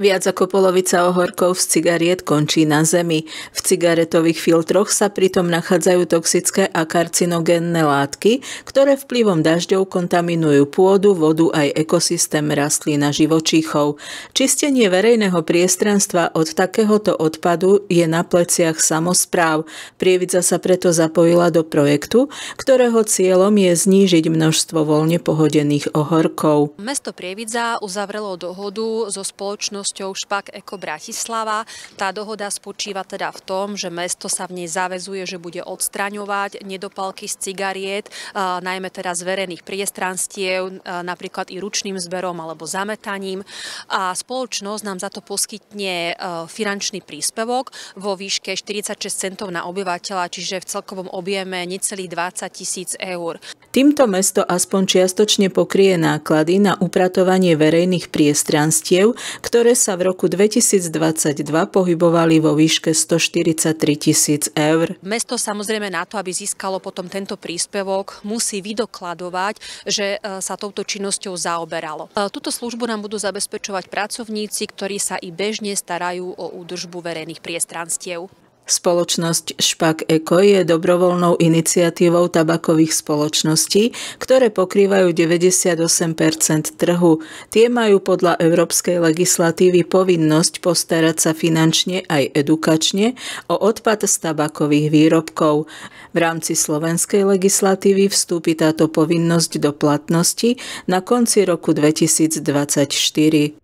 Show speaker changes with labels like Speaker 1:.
Speaker 1: Viac ako polovica ohorkov z cigariet končí na zemi. V cigaretových filtroch sa pritom nachádzajú toxické a karcinogénne látky, ktoré vplyvom dažďov kontaminujú pôdu, vodu aj ekosystém rastlín a živočíchov. Čistenie verejného priestranstva od takéhoto odpadu je na pleciach samozpráv. Prievidza sa preto zapojila do projektu, ktorého cieľom je znížiť množstvo voľne pohodených ohorkov.
Speaker 2: Mesto Prievidza uzavrelo dohodu so spoločnosťou spoločnosťou Špak Eko Bratislava. Tá dohoda spočíva teda v tom, že mesto sa v nej zavezuje, že bude odstraňovať nedopalky z cigariét, najmä teda z verejných priestranstiev, napríklad i ručným zberom alebo zametaním. A spoločnosť nám za to poskytne e, finančný príspevok vo výške 46 centov na obyvateľa, čiže v celkovom objeme necelých 20 tisíc eur.
Speaker 1: Týmto mesto aspoň čiastočne pokrie náklady na upratovanie verejných priestranstiev, ktoré ktoré sa v roku 2022 pohybovali vo výške 143 tisíc eur.
Speaker 2: Mesto samozrejme na to, aby získalo potom tento príspevok, musí vydokladovať, že e, sa touto činnosťou zaoberalo. E, Tuto službu nám budú zabezpečovať pracovníci, ktorí sa i bežne starajú o údržbu verejných priestranstiev.
Speaker 1: Spoločnosť Špak Eko je dobrovoľnou iniciatívou tabakových spoločností, ktoré pokrývajú 98 trhu. Tie majú podľa európskej legislatívy povinnosť postarať sa finančne aj edukačne o odpad z tabakových výrobkov. V rámci slovenskej legislatívy vstúpi táto povinnosť do platnosti na konci roku 2024.